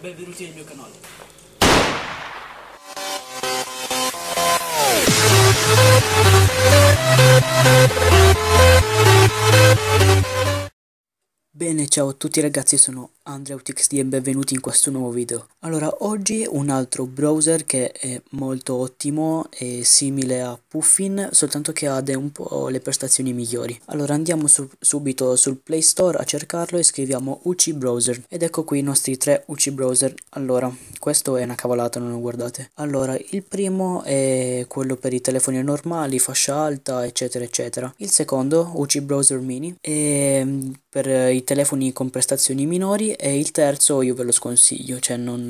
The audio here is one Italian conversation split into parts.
benvenuti nel meu canal Bene, ciao a tutti ragazzi, sono AndrewTXD e benvenuti in questo nuovo video. Allora, oggi un altro browser che è molto ottimo, e simile a Puffin, soltanto che ha un po' le prestazioni migliori. Allora, andiamo su subito sul Play Store a cercarlo e scriviamo UC Browser. Ed ecco qui i nostri tre UC Browser. Allora, questo è una cavolata, non lo guardate. Allora, il primo è quello per i telefoni normali, fascia alta, eccetera, eccetera. Il secondo, UC Browser Mini, è ehm, per i telefoni telefoni con prestazioni minori e il terzo io ve lo sconsiglio, cioè non,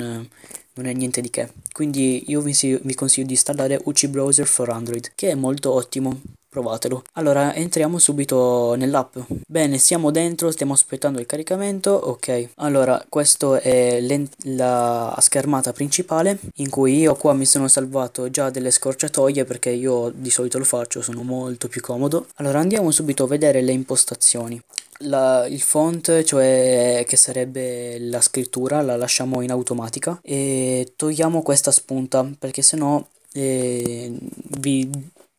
non è niente di che. Quindi io vi, vi consiglio di installare UC Browser for Android, che è molto ottimo provatelo. Allora, entriamo subito nell'app. Bene, siamo dentro, stiamo aspettando il caricamento, ok. Allora, questa è la schermata principale in cui io qua mi sono salvato già delle scorciatoie perché io di solito lo faccio, sono molto più comodo. Allora, andiamo subito a vedere le impostazioni. La, il font, cioè che sarebbe la scrittura, la lasciamo in automatica e togliamo questa spunta perché sennò eh, vi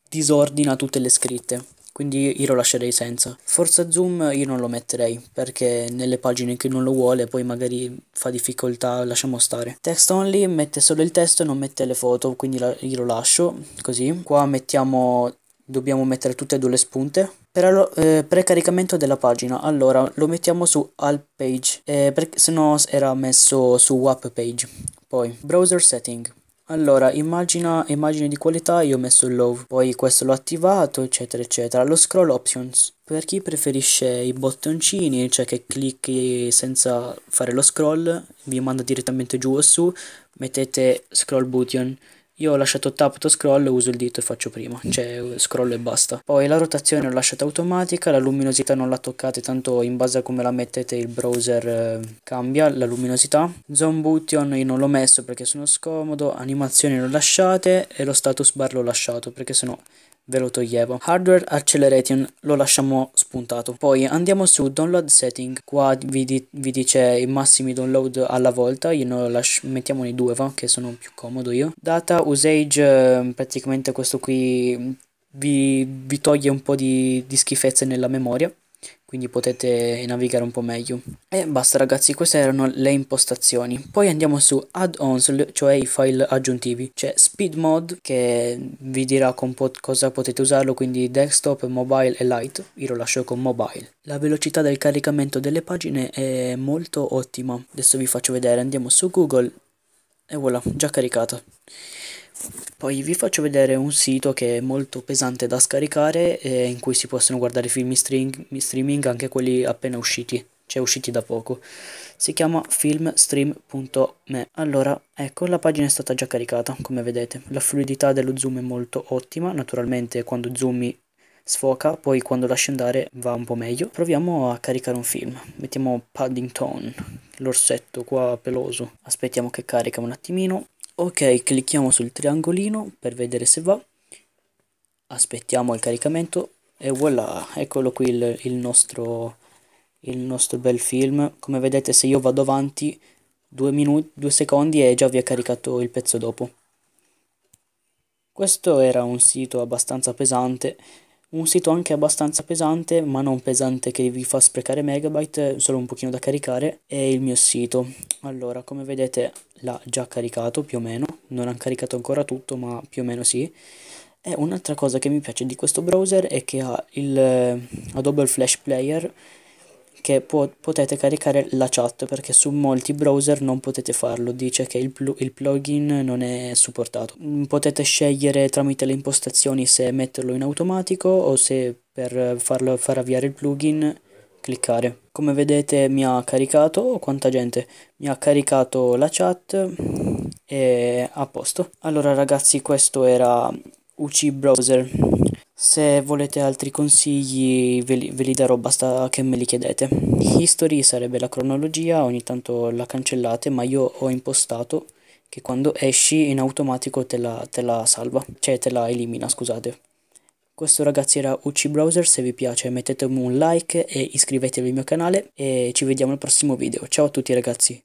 disordina tutte le scritte quindi io lo lascerei senza. Forza zoom io non lo metterei perché nelle pagine che non lo vuole poi magari fa difficoltà, lasciamo stare. Text only mette solo il testo e non mette le foto, quindi io lo lascio così. Qua mettiamo dobbiamo mettere tutte e due le spunte era lo eh, precaricamento della pagina. Allora lo mettiamo su Alt Page, eh, perché se no era messo su WAP Page. Poi Browser Setting. Allora, immagina, immagine di qualità, io ho messo low, poi questo l'ho attivato, eccetera, eccetera. Lo scroll options, per chi preferisce i bottoncini, cioè che clicchi senza fare lo scroll, vi manda direttamente giù o su, mettete scroll button. Io ho lasciato tap to scroll, uso il dito e faccio prima, mm. cioè scrollo e basta. Poi la rotazione l'ho lasciata automatica, la luminosità non la toccate, tanto in base a come la mettete il browser eh, cambia la luminosità. Zone Button io non l'ho messo perché sono scomodo, animazioni lo lasciate e lo status bar l'ho lasciato perché sennò ve lo toglievo. Hardware Acceleration lo lasciamo spuntato. Poi andiamo su Download Setting, qua vi, di vi dice i massimi download alla volta, io mettiamo i due va, che sono più comodo io. Data Usage, ehm, praticamente questo qui vi, vi toglie un po' di, di schifezze nella memoria quindi potete navigare un po' meglio e basta ragazzi queste erano le impostazioni poi andiamo su add-ons cioè i file aggiuntivi c'è speed mode che vi dirà con po cosa potete usarlo quindi desktop mobile e light io lo lascio con mobile la velocità del caricamento delle pagine è molto ottima adesso vi faccio vedere andiamo su google e voilà già caricata poi vi faccio vedere un sito che è molto pesante da scaricare e eh, in cui si possono guardare film in streaming, anche quelli appena usciti, cioè usciti da poco. Si chiama filmstream.me. Allora, ecco, la pagina è stata già caricata, come vedete. La fluidità dello zoom è molto ottima, naturalmente quando zoomi sfoca, poi quando lascio andare va un po' meglio. Proviamo a caricare un film. Mettiamo Paddington, l'orsetto qua peloso. Aspettiamo che carica un attimino ok clicchiamo sul triangolino per vedere se va aspettiamo il caricamento e voilà eccolo qui il, il, nostro il nostro bel film come vedete se io vado avanti due, minuti, due secondi e già vi è caricato il pezzo dopo questo era un sito abbastanza pesante un sito anche abbastanza pesante, ma non pesante che vi fa sprecare megabyte, solo un pochino da caricare, è il mio sito. Allora, come vedete l'ha già caricato più o meno, non ha caricato ancora tutto, ma più o meno sì. E un'altra cosa che mi piace di questo browser è che ha il eh, Adobe Flash Player, che po potete caricare la chat perché su molti browser non potete farlo, dice che il, il, plugin non è supportato. Mm, potete scegliere tramite le impostazioni se metterlo in automatico o se per farlo, far avviare il plugin cliccare. Come vedete mi ha caricato, oh, quanta gente, mi ha caricato la chat e a posto. Allora ragazzi questo era UC Browser se volete altri consigli ve li, ve li, darò, basta che me li chiedete. History sarebbe la cronologia, ogni tanto la cancellate, ma io ho impostato che quando esci in automatico te la, te la salva, cioè te la elimina, scusate. Questo ragazzi era UC Browser, se vi piace mettetemi un like e iscrivetevi al mio canale e ci vediamo al prossimo video. Ciao a tutti ragazzi!